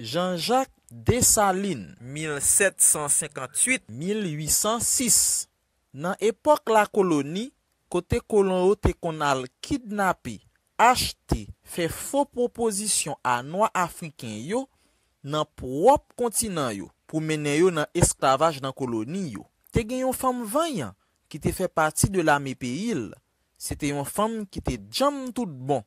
Jean-Jacques Dessalines 1758-1806 Nan epok la koloni, kote kolon yo te konal kidnapi, achte, fe fo proposisyon a noa afriken yo nan pou wop kontinan yo, pou menen yo nan esklavaj nan koloni yo. Te gen yon fam vanyan ki te fe pati de la mi pe il, se te yon fam ki te djam tout bon,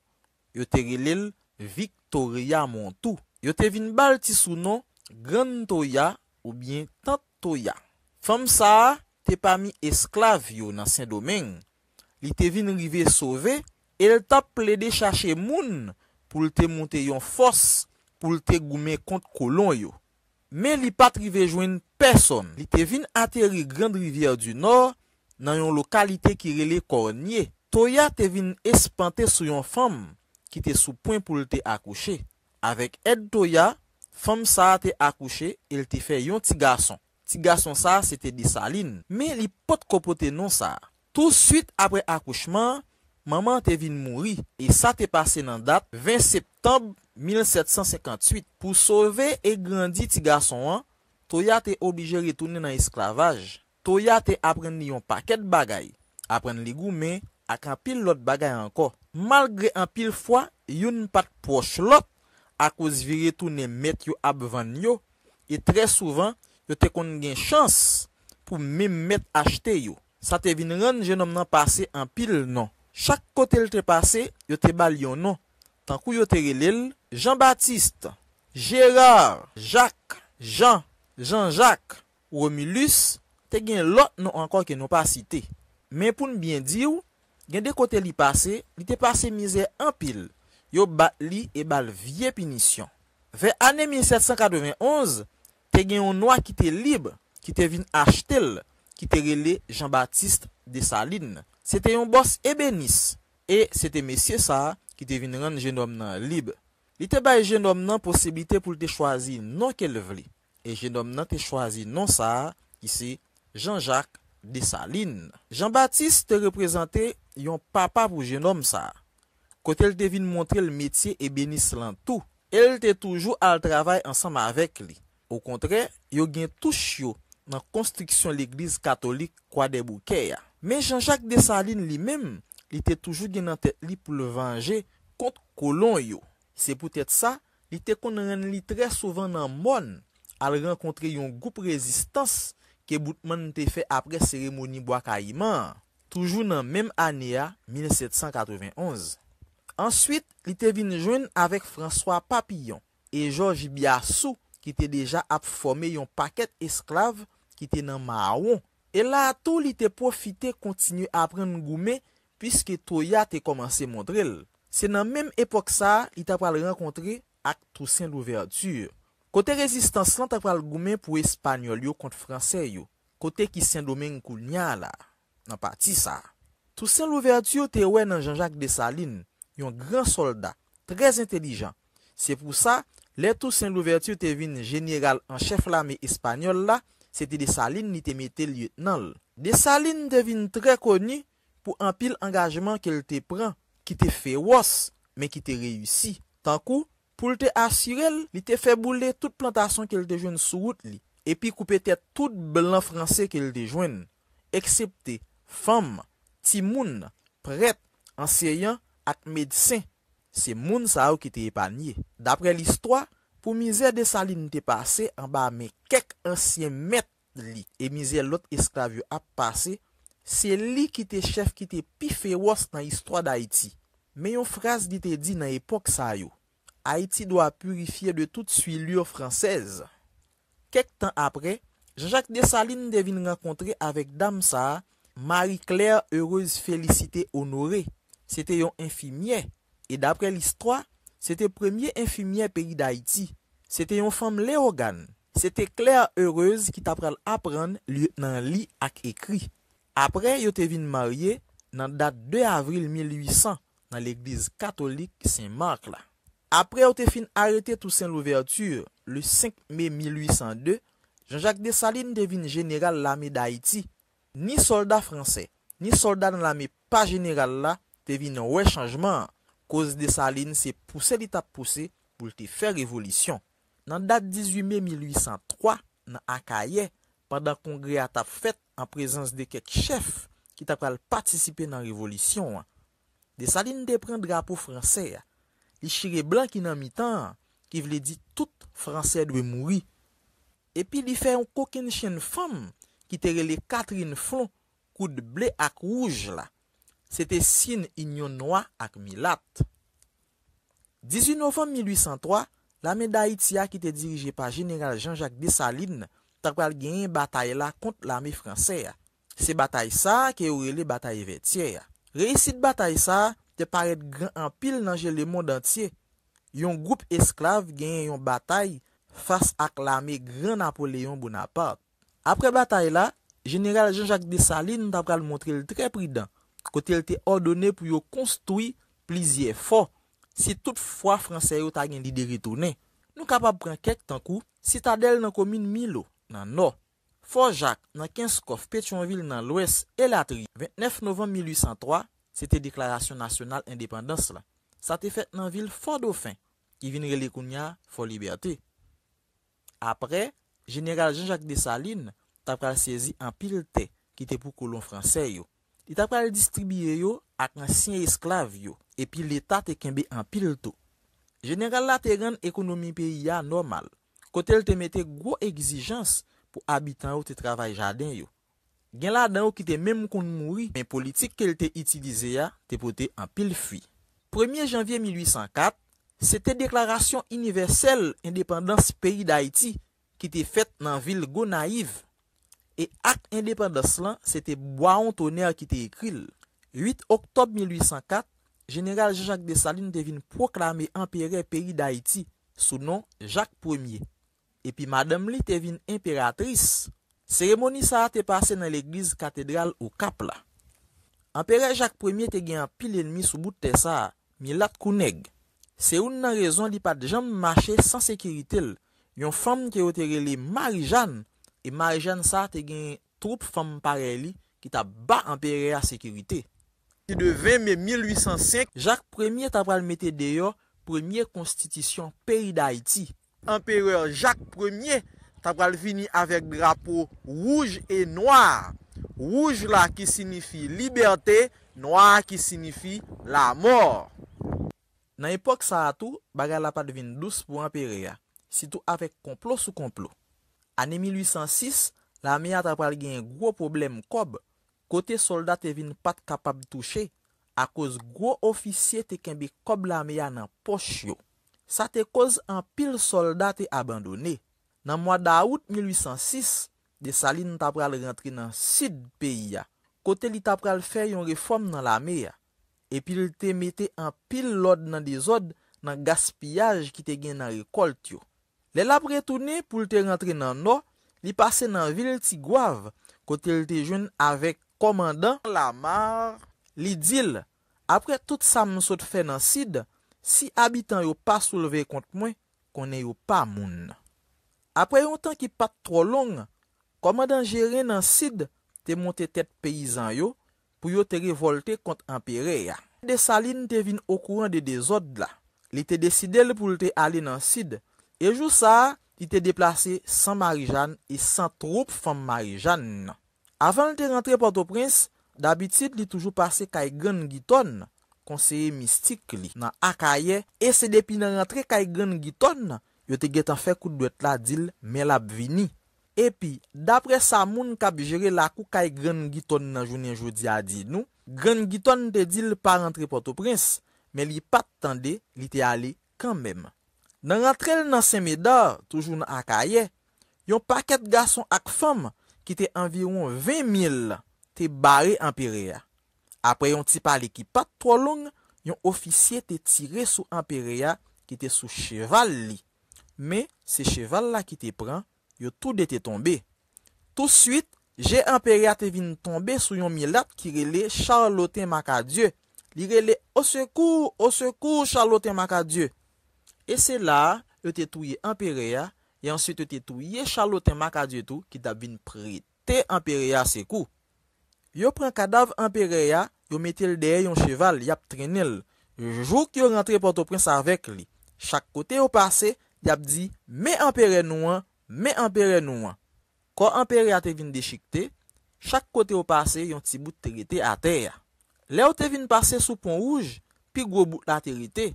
yo te gilel Victoria Montou. Yo te vin bal ti sou nou Grand Toya ou bien Tante Toya. Fem sa, te pa mi esklav yo nan sen domen. Li te vin rive sove, el tap ple de chache moun pou li te monte yon fos pou li te goume kont kolon yo. Men li pat rive jwen person. Li te vin ateri Grand Rivière du Nord nan yon lokalite ki rele kornye. Toya te vin espante sou yon fem ki te soupwen pou li te akouche. Avek ed to ya, fom sa te akouche, il te fe yon ti gason. Ti gason sa, se te di salin. Me li pot kopote non sa. Tout suite apre akouchman, maman te vin mouri. E sa te pase nan dat 20 septembre 1758. Pou sove e grandi ti gason an, to ya te obige retounen nan esklavaj. To ya te apren yon paket bagay. Apren li goumen ak an pil lot bagay anko. Malgre an pil fwa, yon pat poch lot. akouz vire tou ne met yo abvan yo, e tre souvan, yo te kon gen chans pou mem met achte yo. Sa te vin ren, gen om nan pase an pil non. Chak kote li te pase, yo te bal yo non. Tankou yo te relil, Jean-Baptiste, Gérard, Jacques, Jean, Jean-Jacques, Romulus, te gen lot non ankon ke nou pa site. Men pou n'byen diw, gen de kote li pase, li te pase mize an pil. Yo bat li e bal vie pinisyon. Ve ane 1791, te gen yon noa ki te libe, ki te vin achetel, ki te rele Jean-Baptiste de Saline. Se te yon bos ebe nis, e se te mesye sa, ki te vin ren jenom nan libe. Li te bay jenom nan posibite pou te chwazi nan ke levli. E jenom nan te chwazi nan sa, ki se Jean-Jacques de Saline. Jean-Baptiste te reprezente yon papa pou jenom sa, Kote el te vin montre l metye e benis lan tou. El te toujou al travay ansam avek li. Ou kontre, yo gen touch yo nan konstriksyon l ikliz katolik kwa debouke ya. Men, Jean-Jacques Dessalines li men, li te toujou gen nan te li pou le venje kont kolon yo. Se pou tete sa, li te kon ren li tre souvan nan mon al renkontre yon goup rezistans ke boutman te fe apre seremoni Bwaka Iman toujou nan men ane ya 1791. Answit, li te vin jwen avèk François Papillon e Georges Biassou ki te deja ap fome yon paket esklav ki te nan Mahon. E la, tou li te profite kontinu apren ngoume pwiske Toya te komanse Montrelle. Se nan mèm epok sa, li ta pral renkontre ak Toussaint Louverture. Kote rezistans lan ta pral goumen pou espanyol yo kont franseyo. Kote ki Saint-Domingue kou nyala. Nan pati sa. Toussaint Louverture te wè nan Jean-Jacques Dessalines yon gran soldat, trez intelijan. Se pou sa, le tou sen l'ouverture te vin genyeral an chef lame espanyol la, se te de saline ni te mette l'yotnal. De saline te vin tre konye pou an pil engajman ke l te pran, ki te fe wos, men ki te reyusi. Tankou, pou l te asyrel, li te fe boule tout plantasyon ke l te jwen sou wot li, epi kou pete tout blan franse ke l te jwen, eksepte, fam, timoun, pret, ansyayant, ak medisen, se moun sa ou ki te epanye. Dapre l'histoire, pou mizer Desalines te pase, an ba me kek ansyen met li, e mizer lot esklavyo ap pase, se li ki te chef ki te pife wos nan histoire d'Haïti. Me yon fras di te di nan epok sa yo, Haïti do a purifiye de tout sui lyo fransez. Kek tan apre, Jacques Desalines devine renkontre avek dam sa, Marie Claire Heureuse Félicité Honorée, Se te yon infimye. E dapre l'histoire, se te premye infimye peri d'Haïti. Se te yon femme Léogane. Se te Claire Heureuse ki taprelle aprenne li nan li ak ekri. Apre yo te vin marye nan date 2 avril 1800 nan l'Eglise Katolik Saint-Marc la. Apre yo te fin arete tout sen l'ouverture, le 5 mai 1802, Jean-Jacques de Saline devine general l'ami d'Haïti. Ni soldat fransè, ni soldat nan l'ami pa general la, Te vi nan wè chanjman, kouz de Saline se pousè li tap pousè pou li te fè revolisyon. Nan dat 18 me 1803, nan akaye, padan kongre a tap fèt an prezans de ket chèf ki tap wè l'partisipè nan revolisyon. De Saline te pren drapou fransè. Li chire blan ki nan mitan, ki vle di tout fransè dwe mouri. E pi li fè yon kokèn chèn fèm ki te rele katrin flon kou de ble ak rouj la. Se te sin inyonwa ak milat. 18 novem 1803, la me da itia ki te dirije pa general Jean-Jacques de Salines tak pal genye bataye la kont la me franse ya. Se bataye sa ke ourele bataye vetye ya. Reisit bataye sa, te paret gran anpil nan jel le mond antye. Yon goup esklave genye yon bataye fas ak la me gran Napoléon Bonaparte. Apre bataye la, general Jean-Jacques de Salines tak pal montre le tre pridan Kote el te ordone pou yo konstoui plizye fo Si tout fwa franseyo ta gen di deritounen Nou kapap pren kek tankou Citadel nan komine Milo nan No Fo Jacques nan Kinskov Petionville nan l'Ouest 29 novem 1803 Sete deklarasyon nasyonal independans la Sa te fet nan vil fo dofin Ki vinre le kounya fo liberté Apre general Jean-Jacques de Saline Ta pral sezi an pilte Ki te pou kolon franseyo I ta pral distribye yo ak ansyen esklav yo, epi l'Etat te kembe an pil to. General la teren ekonomi peyi ya normal, kote l te mette gwo egzijans pou abitan yo te travay jaden yo. Gen la dan yo ki te menm kon mouri, men politik ke l te itidize ya te pote an pil fwi. 1 janvye 1804, se te deklarasyon universelle independansi peyi da iti ki te fet nan vil go naiv. E ak indepen de slan, se te boan toner ki te ekril. 8 oktob 1804, general Jacques de Saline te vin proklame emperè Peri d'Haïti, sou non Jacques Ier. E pi madame li te vin imperatris. Seremoni sa te pase nan l'eglise katedral ou kapla. Emperè Jacques Ier te gen pil enmi sou bout te sa, mi lat kou neg. Se ou nan rezon li pat jom mache sans sekiritel, yon fam ki otere li Marijan, E marjen sa te gen troupe fom pareli ki ta ba empereya sekirite. Si de 20 me 1805, Jacques I tabral mette deyo premier konstitisyon peyi da iti. Empereur Jacques I tabral vini avek drapo rouge e noa. Rouge la ki sinifi liberte, noa ki sinifi la mor. Nan epok sa atou, bagal la pat vin lous pou empereya. Si tou avek komplo sou komplo. Ane 1806, la mea tapral gen yon gro problem kob, kote soldat te vin pat kapab touche, a koz gro ofisye te kenbe kob la mea nan poch yo. Sa te koz an pil soldat te abandonne. Nan mwa daout 1806, de Saline tapral rentri nan sid peya, kote li tapral fe yon reform nan la mea, epil te mete an pil lod nan dezod nan gaspillaj ki te gen nan rekolt yo. Le lapre toune pou lte rentre nan no, li pase nan vil ti gwav, kote lte joun avèk komandan la mar. Li dil, apre tout sa msot fè nan sid, si abitan yo pa souleve kont mwen, konen yo pa moun. Apre yon tan ki pat tro long, komandan jere nan sid, te monte tet peyizan yo, pou yo te revolte kont ampere ya. Li te saline te vin okouran de de zod la, li te deside l pou lte alè nan sid, E jou sa, li te deplase san Marijan e san troupe fan Marijan. Avan li te rentre Port-au-Prince, d'abitit li toujou pase kay Gren Guiton, konseye mistik li nan Akaye, e se depi nan rentre kay Gren Guiton, yo te getan fekou dwe tla dil men labvini. Epi, dapre sa moun kabijere lakou kay Gren Guiton nan jounen jodi adi nou, Gren Guiton te dil pa rentre Port-au-Prince, men li pat tande li te ale kambem. Nan rentrel nan semedor, toujou nan akaye, yon paket gason ak fom ki te enviroun 20.000 te bare Ampereya. Apre yon tipa li ki pat to lon, yon ofisye te tire sou Ampereya ki te sou cheval li. Me, se cheval la ki te pran, yo tou de te tombe. Tou suite, je Ampereya te vin tombe sou yon milat ki rele Charlotte Makadieu. Li rele, o sekou, o sekou, Charlotte Makadieu. E se la, e te touye Ampereya, e answete te touye Chalotemakadjetou ki tab vin prite Ampereya se kou. Yo pren kadav Ampereya, yo metel deye yon cheval, yap trenel. Jou ki yo rentre porto pren sa vek li. Chak kote yo pase, yap di, me Ampere nouan, me Ampere nouan. Ko Ampereya te vin deshikte, chak kote yo pase, yon ti bout terite a teya. Le yo te vin pase sou pon ouj, pi go bout la terite.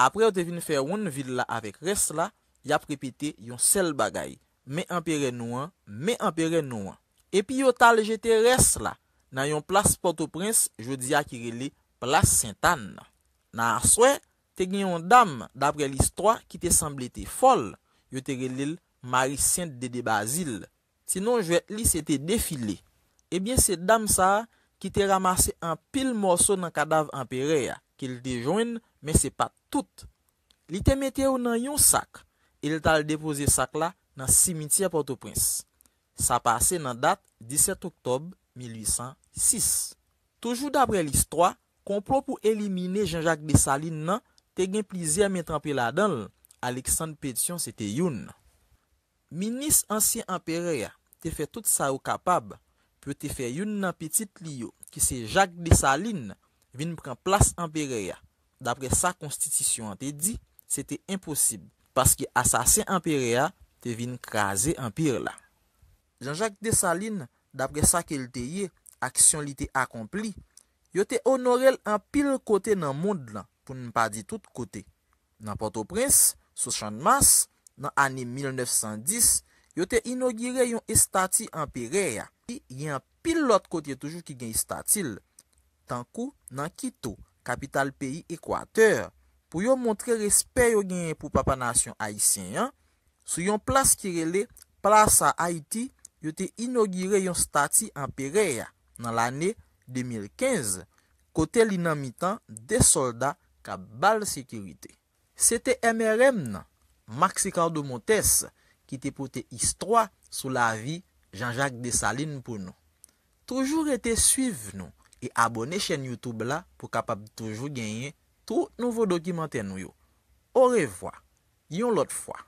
apre ou te vin fè woun vil la avèk res la, ya pripite yon sel bagay. Me empere nouan, me empere nouan. Epi yo tal jete res la, nan yon plas Port-au-Prince, jodi akirele plas Saint-Anne. Nan aswe, te gen yon dam, dapre l'histoire ki te semble te fol, yo te relele Marie-Saint-Dede-Basile. Sinon, jve li se te defile. Ebyen se dam sa, ki te ramase an pil morson nan kadav empere, ki l te jounen, men se pat tout. Li te mete ou nan yon sak, e li tal depoze sak la nan simitia Port-au-Prince. Sa pase nan dat 17 Oktob 1806. Toujou dabre l'histoire, komplo pou elimine Jean-Jacques de Salines nan, te gen plizier men trampela dan l, Alexandre Pétion se te yon nan. Minis ansien ampereya te fe tout sa ou kapab, pe te fe yon nan petit li yo, ki se Jacques de Salines vin pren plas ampereya. Dapre sa konstitisyon te di, se te imposib, paske asasin empereya te vin kraze empire la. Jan Jacques de Saline, dapre sa ke lte ye, aksyon li te akompli, yo te honorel an pil kote nan moun la, pou nan pa di tout kote. Nan Port-au-Prince, sou chanmas, nan ane 1910, yo te inogire yon estati empereya. Yon pil lot kote toujou ki gen istatil. Tankou nan Kito, kapital peyi Ekwater, pou yon montre respè yon genye pou papanasyon Haitien, sou yon plas kirele, plasa Haiti, yote inogire yon stati en pereya, nan l'anè 2015, kote l'inamitan de soldat ka bal sekirite. Sete MRM nan, Maxi Kardo Montes, ki te pote istwa sou la vi Jean-Jacques Desalines pou nou. Toujou rete suiv nou, E abone chen YouTube la pou kapab toujou genye tou nouvo dokimante nou yo. Orevoi, yon lot fwa.